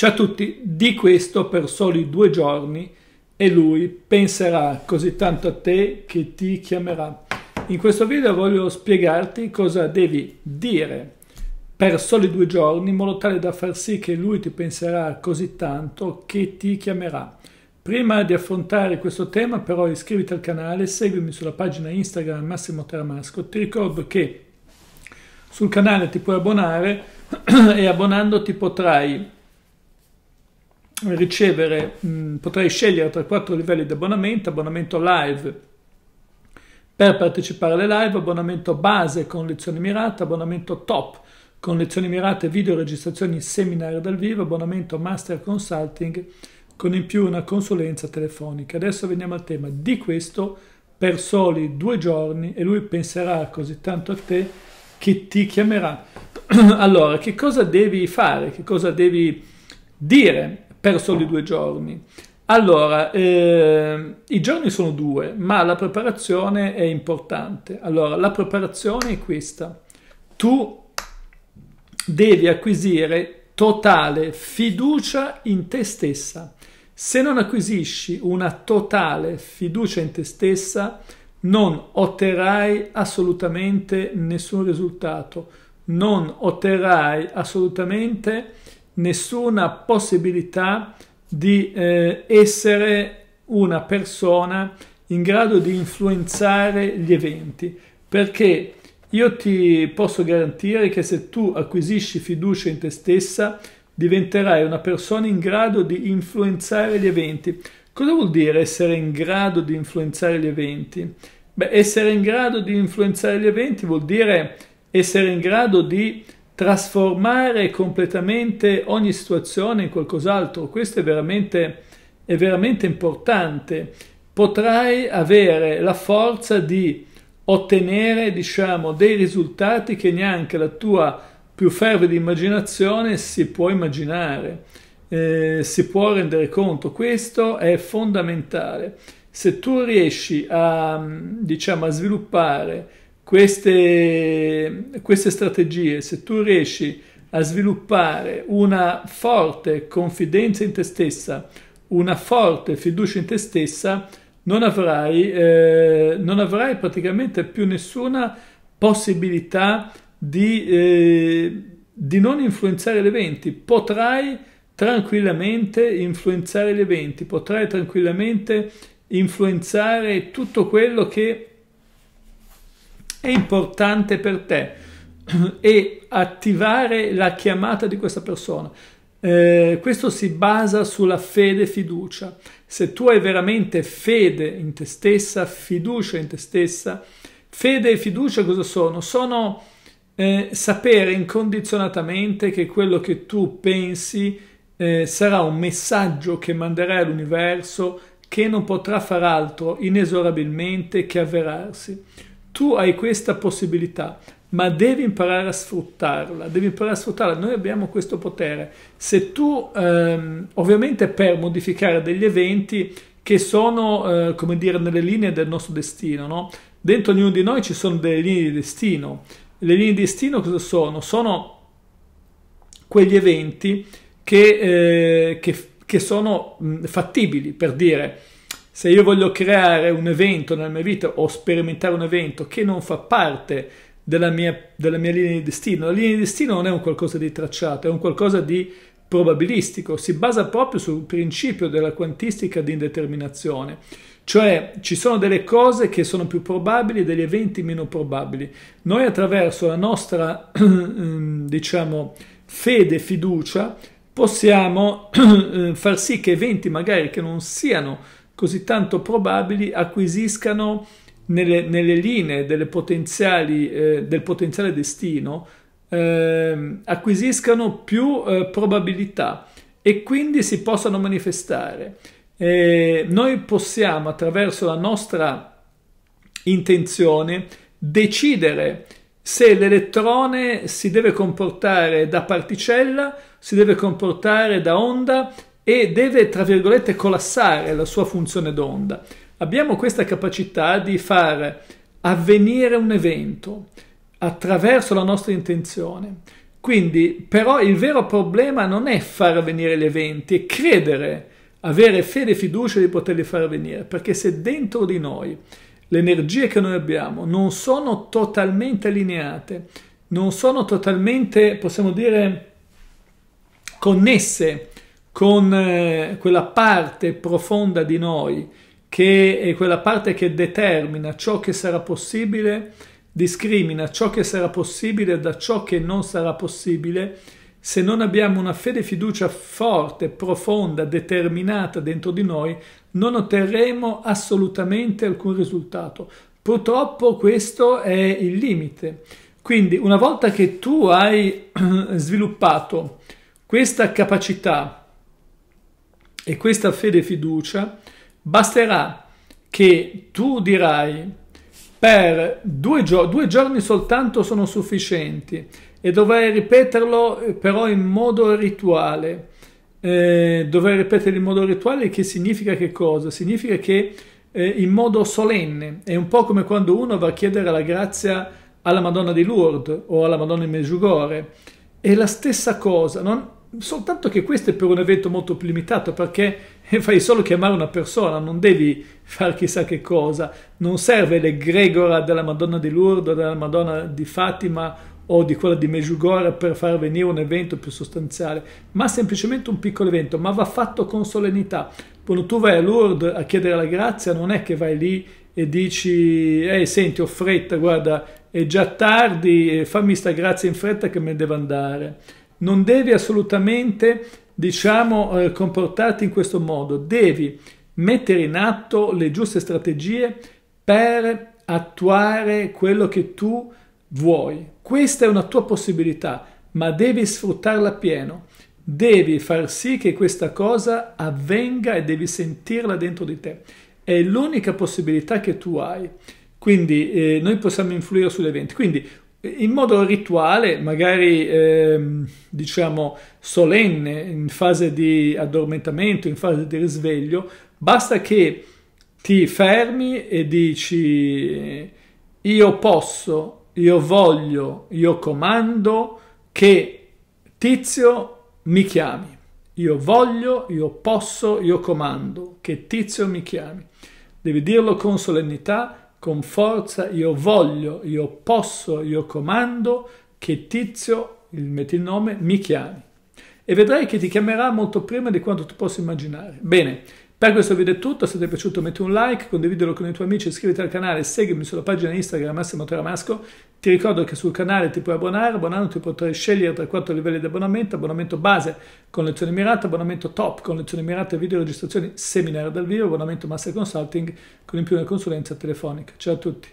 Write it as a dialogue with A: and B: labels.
A: Ciao a tutti, di questo per soli due giorni e lui penserà così tanto a te che ti chiamerà. In questo video voglio spiegarti cosa devi dire per soli due giorni in modo tale da far sì che lui ti penserà così tanto che ti chiamerà. Prima di affrontare questo tema però iscriviti al canale, seguimi sulla pagina Instagram Massimo Teramasco. Ti ricordo che sul canale ti puoi abbonare e abbonandoti potrai ricevere, mh, potrei scegliere tra quattro livelli di abbonamento, abbonamento live per partecipare alle live, abbonamento base con lezioni mirate, abbonamento top con lezioni mirate, video registrazioni, seminari dal vivo, abbonamento master consulting con in più una consulenza telefonica. Adesso veniamo al tema di questo per soli due giorni e lui penserà così tanto a te che ti chiamerà. allora, che cosa devi fare? Che cosa devi dire per soli due giorni. Allora, eh, i giorni sono due, ma la preparazione è importante. Allora, la preparazione è questa. Tu devi acquisire totale fiducia in te stessa. Se non acquisisci una totale fiducia in te stessa, non otterrai assolutamente nessun risultato, non otterrai assolutamente nessuna possibilità di eh, essere una persona in grado di influenzare gli eventi perché io ti posso garantire che se tu acquisisci fiducia in te stessa diventerai una persona in grado di influenzare gli eventi. Cosa vuol dire essere in grado di influenzare gli eventi? Beh, essere in grado di influenzare gli eventi vuol dire essere in grado di trasformare completamente ogni situazione in qualcos'altro, questo è veramente, è veramente importante. Potrai avere la forza di ottenere, diciamo, dei risultati che neanche la tua più fervida immaginazione si può immaginare, eh, si può rendere conto. Questo è fondamentale. Se tu riesci a, diciamo, a sviluppare queste, queste strategie, se tu riesci a sviluppare una forte confidenza in te stessa, una forte fiducia in te stessa, non avrai, eh, non avrai praticamente più nessuna possibilità di, eh, di non influenzare gli eventi. Potrai tranquillamente influenzare gli eventi, potrai tranquillamente influenzare tutto quello che è importante per te e attivare la chiamata di questa persona. Eh, questo si basa sulla fede e fiducia. Se tu hai veramente fede in te stessa, fiducia in te stessa, fede e fiducia cosa sono? Sono eh, sapere incondizionatamente che quello che tu pensi eh, sarà un messaggio che manderai all'universo che non potrà far altro inesorabilmente che avverarsi tu hai questa possibilità, ma devi imparare a sfruttarla, devi imparare a sfruttarla. Noi abbiamo questo potere. Se tu, ehm, ovviamente per modificare degli eventi che sono, eh, come dire, nelle linee del nostro destino, no? Dentro ognuno di noi ci sono delle linee di destino. Le linee di destino cosa sono? Sono quegli eventi che, eh, che, che sono mh, fattibili, per dire se io voglio creare un evento nella mia vita o sperimentare un evento che non fa parte della mia, della mia linea di destino, la linea di destino non è un qualcosa di tracciato, è un qualcosa di probabilistico, si basa proprio sul principio della quantistica di indeterminazione, cioè ci sono delle cose che sono più probabili e degli eventi meno probabili. Noi attraverso la nostra, diciamo, fede e fiducia possiamo far sì che eventi magari che non siano probabili, così tanto probabili acquisiscano nelle, nelle linee eh, del potenziale destino eh, acquisiscano più eh, probabilità e quindi si possano manifestare. Eh, noi possiamo attraverso la nostra intenzione decidere se l'elettrone si deve comportare da particella, si deve comportare da onda, e deve, tra virgolette, collassare la sua funzione d'onda. Abbiamo questa capacità di far avvenire un evento attraverso la nostra intenzione. Quindi, però, il vero problema non è far avvenire gli eventi, è credere, avere fede e fiducia di poterli far avvenire, perché se dentro di noi le energie che noi abbiamo non sono totalmente allineate, non sono totalmente, possiamo dire, connesse con eh, quella parte profonda di noi, che è quella parte che determina ciò che sarà possibile, discrimina ciò che sarà possibile da ciò che non sarà possibile, se non abbiamo una fede e fiducia forte, profonda, determinata dentro di noi, non otterremo assolutamente alcun risultato. Purtroppo questo è il limite. Quindi una volta che tu hai sviluppato questa capacità e questa fede e fiducia basterà che tu dirai per due, gio- due giorni soltanto sono sufficienti e dovrai ripeterlo eh, però in modo rituale. Eh, dovrai ripetere in modo rituale che significa che cosa? Significa che eh, in modo solenne è un po' come quando uno va a chiedere la grazia alla Madonna di Lourdes o alla Madonna di Medjugorje. È la stessa cosa, non? soltanto che questo è per un evento molto più limitato perché fai solo chiamare una persona, non devi fare chissà che cosa, non serve l'egregora della Madonna di Lourdes, della Madonna di Fatima o di quella di Medjugorje per far venire un evento più sostanziale, ma semplicemente un piccolo evento, ma va fatto con solennità. Quando tu vai a Lourdes a chiedere la grazia non è che vai lì e dici, eh senti ho fretta, guarda è già tardi, fammi sta grazia in fretta che me devo andare non devi assolutamente, diciamo, eh, comportarti in questo modo, devi mettere in atto le giuste strategie per attuare quello che tu vuoi. Questa è una tua possibilità, ma devi sfruttarla pieno. Devi far sì che questa cosa avvenga e devi sentirla dentro di te. È l'unica possibilità che tu hai. Quindi eh, noi possiamo influire sull'evento. Quindi in modo rituale, magari ehm, diciamo solenne, in fase di addormentamento, in fase di risveglio, basta che ti fermi e dici io posso, io voglio, io comando che tizio mi chiami. Io voglio, io posso, io comando che tizio mi chiami. Devi dirlo con solennità, con forza, io voglio, io posso, io comando che Tizio, il nome, mi chiami. E vedrai che ti chiamerà molto prima di quanto tu possa immaginare. Bene, per questo video è tutto, se ti è piaciuto metti un like, condividilo con i tuoi amici, iscriviti al canale, seguimi sulla pagina Instagram Massimo Teramasco, ti ricordo che sul canale ti puoi abbonare, abbonandoti potrai scegliere tra quattro livelli di abbonamento, abbonamento base con lezioni mirate, abbonamento top con lezioni mirate, video registrazioni, seminario dal vivo, abbonamento master consulting con in più una consulenza telefonica. Ciao a tutti!